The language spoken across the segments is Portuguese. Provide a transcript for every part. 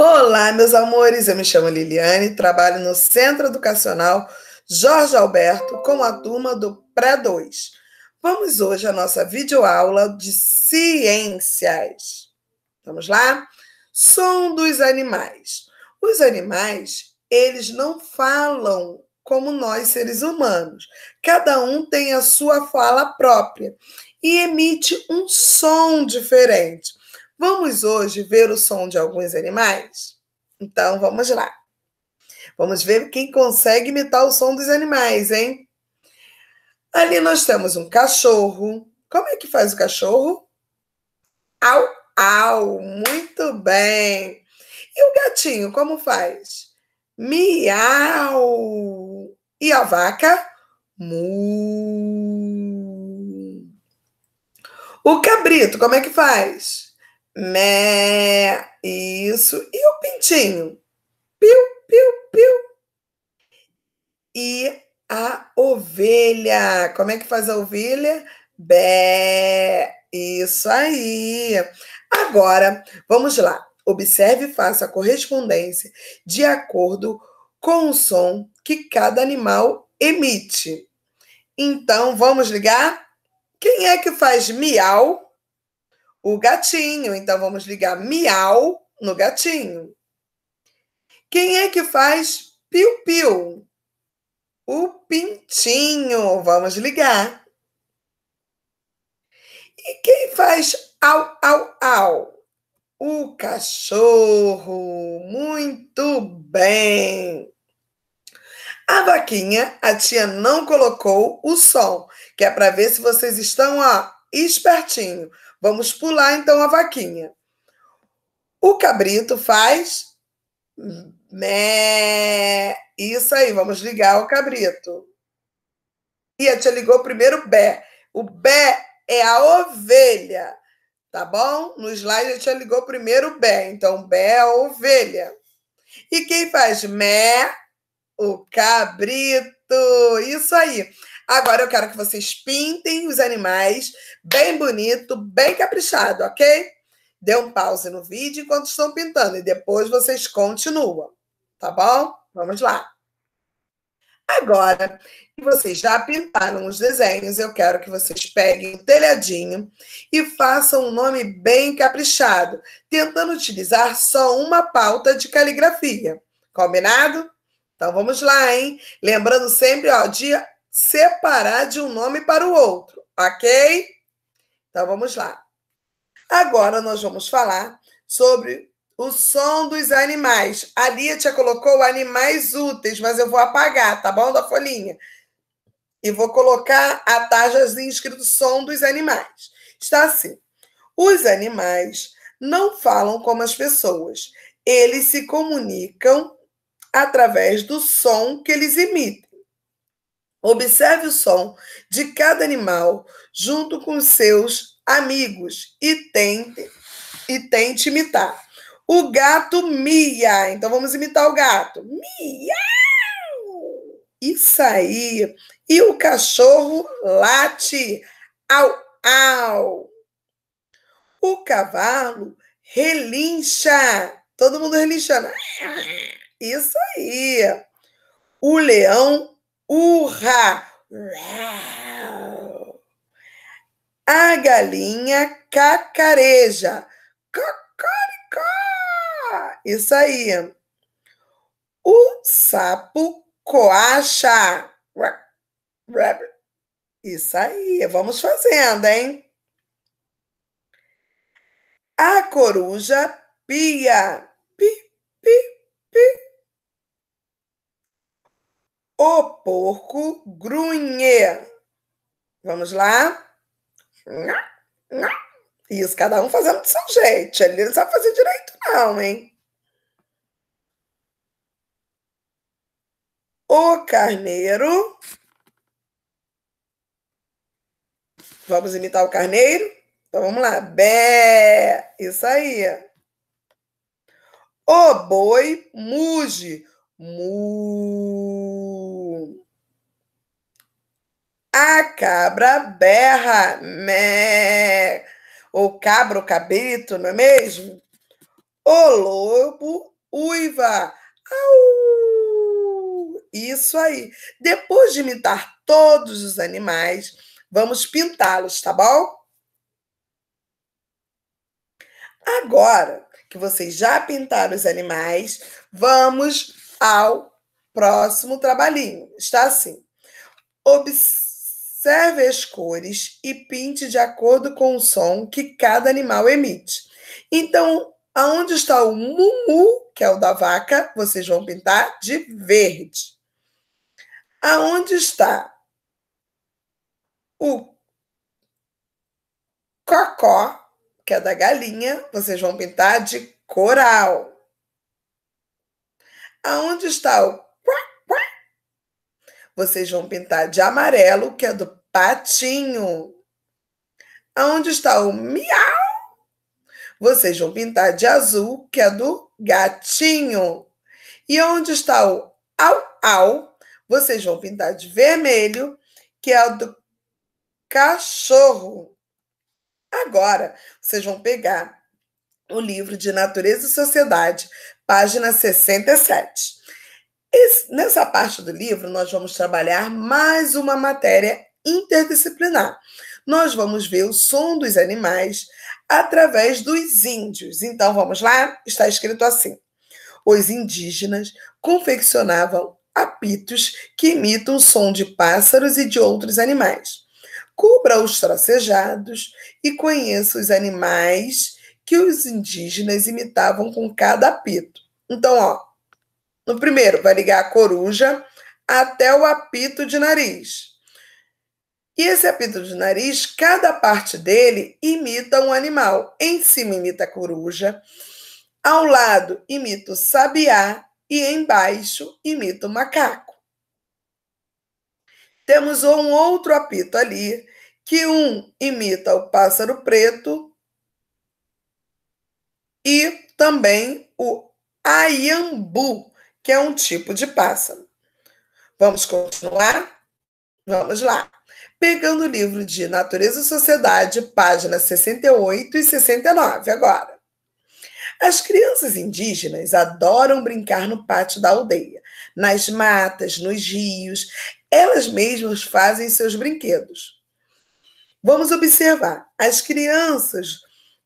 Olá, meus amores, eu me chamo Liliane, trabalho no Centro Educacional Jorge Alberto com a turma do Pré-2. Vamos hoje à nossa videoaula de ciências. Vamos lá? Som dos animais. Os animais, eles não falam como nós seres humanos. Cada um tem a sua fala própria e emite um som diferente. Vamos hoje ver o som de alguns animais? Então vamos lá. Vamos ver quem consegue imitar o som dos animais, hein? Ali nós temos um cachorro. Como é que faz o cachorro? Au, au. Muito bem. E o gatinho, como faz? Miau. E a vaca? Mu. O cabrito, como é que faz? Mé, isso. E o pintinho? Piu, piu, piu. E a ovelha. Como é que faz a ovelha? Bé, isso aí. Agora, vamos lá. Observe e faça a correspondência de acordo com o som que cada animal emite. Então, vamos ligar? Quem é que faz miau? o gatinho. Então vamos ligar miau no gatinho. Quem é que faz piu-piu? O pintinho. Vamos ligar. E quem faz au, au, au? O cachorro. Muito bem. A vaquinha, a tia não colocou o som, que é para ver se vocês estão ó, espertinho. Vamos pular então a vaquinha. O cabrito faz. Mé. Isso aí, vamos ligar o cabrito. E a tia ligou primeiro bé. O bé é a ovelha, tá bom? No slide a tia ligou primeiro bé. Então, bé é a ovelha. E quem faz mé? O cabrito. Isso aí. Agora eu quero que vocês pintem os animais bem bonito, bem caprichado, ok? Dê um pause no vídeo enquanto estão pintando e depois vocês continuam, tá bom? Vamos lá. Agora que vocês já pintaram os desenhos, eu quero que vocês peguem o telhadinho e façam um nome bem caprichado, tentando utilizar só uma pauta de caligrafia. Combinado? Então vamos lá, hein? Lembrando sempre, ó, de separar de um nome para o outro, ok? Então vamos lá. Agora nós vamos falar sobre o som dos animais. A Lia já colocou animais úteis, mas eu vou apagar, tá bom? Da folhinha. E vou colocar a tarjazinha escrito som dos animais. Está assim. Os animais não falam como as pessoas. Eles se comunicam através do som que eles imitam. Observe o som de cada animal junto com seus amigos e tente e tente imitar. O gato mia. Então vamos imitar o gato. Miau! Isso aí. E o cachorro late. Au, au. O cavalo relincha. Todo mundo relinchando. Isso aí. O leão urra. A galinha cacareja. Cocoricó. Isso aí. O sapo coacha. Isso aí. Vamos fazendo, hein? A coruja pia. Pi, pi, pi. O porco grunhe. Vamos lá? Isso, cada um fazendo do seu jeito. Ele não sabe fazer direito, não, hein? O carneiro. Vamos imitar o carneiro? Então vamos lá. Bé. Isso aí. O boi muge. Mu. A cabra berra, mé. Né? O cabra, o cabrito, não é mesmo? O lobo uiva. Au! Isso aí. Depois de imitar todos os animais, vamos pintá-los, tá bom? Agora que vocês já pintaram os animais, vamos ao próximo trabalhinho. Está assim. Observe Serve as cores e pinte de acordo com o som que cada animal emite. Então, aonde está o mumu, que é o da vaca, vocês vão pintar de verde. Aonde está o cocó, que é da galinha, vocês vão pintar de coral. Aonde está o vocês vão pintar de amarelo, que é do patinho. Aonde está o miau? Vocês vão pintar de azul, que é do gatinho. E onde está o au au? Vocês vão pintar de vermelho, que é do cachorro. Agora, vocês vão pegar o livro de Natureza e Sociedade, página 67. Esse, nessa parte do livro, nós vamos trabalhar mais uma matéria interdisciplinar. Nós vamos ver o som dos animais através dos índios. Então, vamos lá? Está escrito assim: os indígenas confeccionavam apitos que imitam o som de pássaros e de outros animais. Cubra os tracejados e conheça os animais que os indígenas imitavam com cada apito. Então, ó, no então, primeiro, vai ligar a coruja até o apito de nariz. E esse apito de nariz, cada parte dele imita um animal. Em cima imita a coruja, ao lado imita o sabiá e embaixo imita o macaco. Temos um outro apito ali, que um imita o pássaro preto e também o aiambu, que é um tipo de pássaro. Vamos continuar? Vamos lá. Pegando o livro de Natureza e Sociedade, páginas 68 e 69 agora. As crianças indígenas adoram brincar no pátio da aldeia, nas matas, nos rios. Elas mesmas fazem seus brinquedos. Vamos observar. As crianças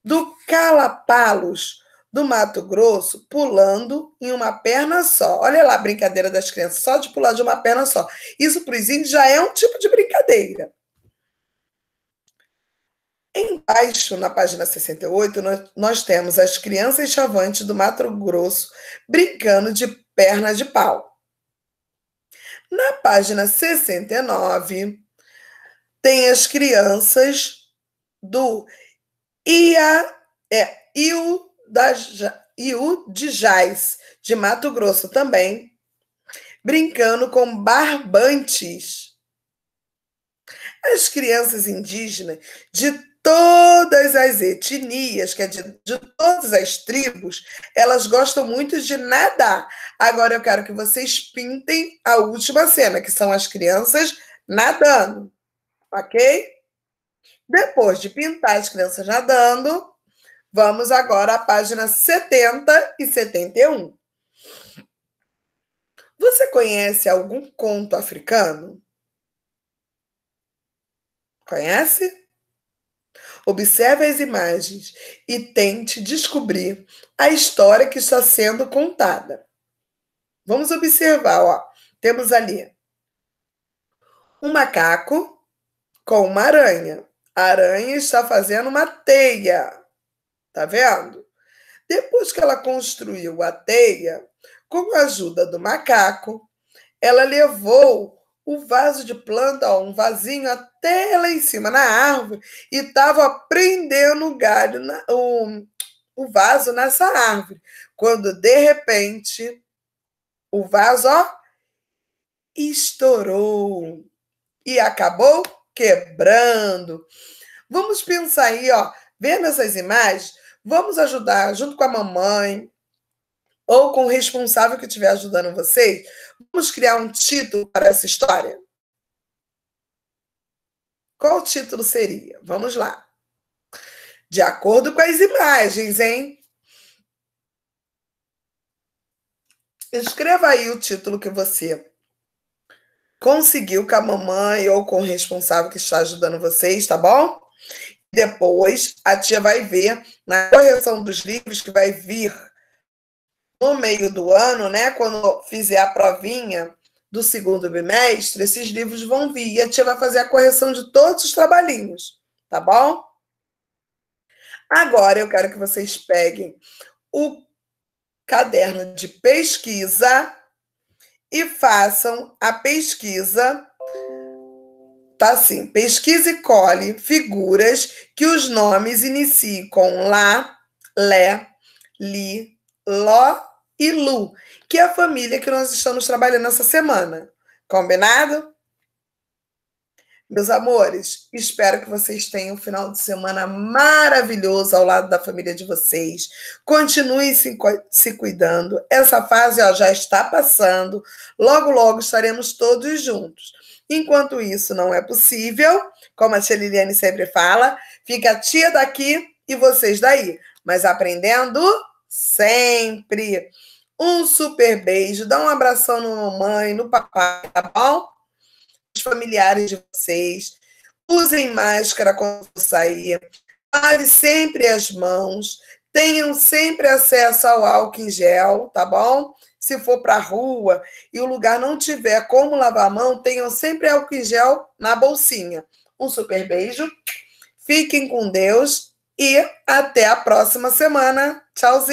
do Calapalos do Mato Grosso pulando em uma perna só. Olha lá a brincadeira das crianças, só de pular de uma perna só. Isso para os índios já é um tipo de brincadeira. Embaixo, na página 68, nós, nós temos as crianças chavantes do Mato Grosso brincando de perna de pau. Na página 69, tem as crianças do Ia, é, Iu da, e o de Jás de Mato Grosso também, brincando com barbantes. As crianças indígenas de todas as etnias, que é de, de todas as tribos, elas gostam muito de nadar. Agora eu quero que vocês pintem a última cena, que são as crianças nadando, ok? Depois de pintar as crianças nadando, Vamos agora à página 70 e 71. Você conhece algum conto africano? Conhece? Observe as imagens e tente descobrir a história que está sendo contada. Vamos observar, ó. Temos ali um macaco com uma aranha. A aranha está fazendo uma teia. Tá vendo? Depois que ela construiu a teia, com a ajuda do macaco, ela levou o vaso de planta, ó, um vasinho até lá em cima na árvore e estava prendendo o galho, na, o, o vaso nessa árvore. Quando de repente o vaso ó, estourou e acabou quebrando. Vamos pensar aí, ó, vendo essas imagens, Vamos ajudar junto com a mamãe ou com o responsável que estiver ajudando vocês. Vamos criar um título para essa história? Qual o título seria? Vamos lá. De acordo com as imagens, hein? Escreva aí o título que você conseguiu com a mamãe ou com o responsável que está ajudando vocês, tá bom? depois a tia vai ver na correção dos livros que vai vir no meio do ano, né? Quando fizer a provinha do segundo bimestre, esses livros vão vir. E a tia vai fazer a correção de todos os trabalhinhos, tá bom? Agora eu quero que vocês peguem o caderno de pesquisa e façam a pesquisa tá assim: pesquise e colhe figuras que os nomes iniciem com lá, lé, li, ló e lu, que é a família que nós estamos trabalhando essa semana. Combinado? Meus amores, espero que vocês tenham um final de semana maravilhoso ao lado da família de vocês. Continuem se, se cuidando. Essa fase ó, já está passando. Logo, logo estaremos todos juntos. Enquanto isso não é possível, como a tia Liliane sempre fala, fica a tia daqui e vocês daí, mas aprendendo sempre. Um super beijo, dá um abração no mamãe, no papai, tá bom? Os familiares de vocês. Usem máscara quando sair. Lave sempre as mãos. Tenham sempre acesso ao álcool em gel, tá bom? se for para a rua e o lugar não tiver como lavar a mão, tenham sempre álcool em gel na bolsinha. Um super beijo, fiquem com Deus e até a próxima semana. Tchauzinho.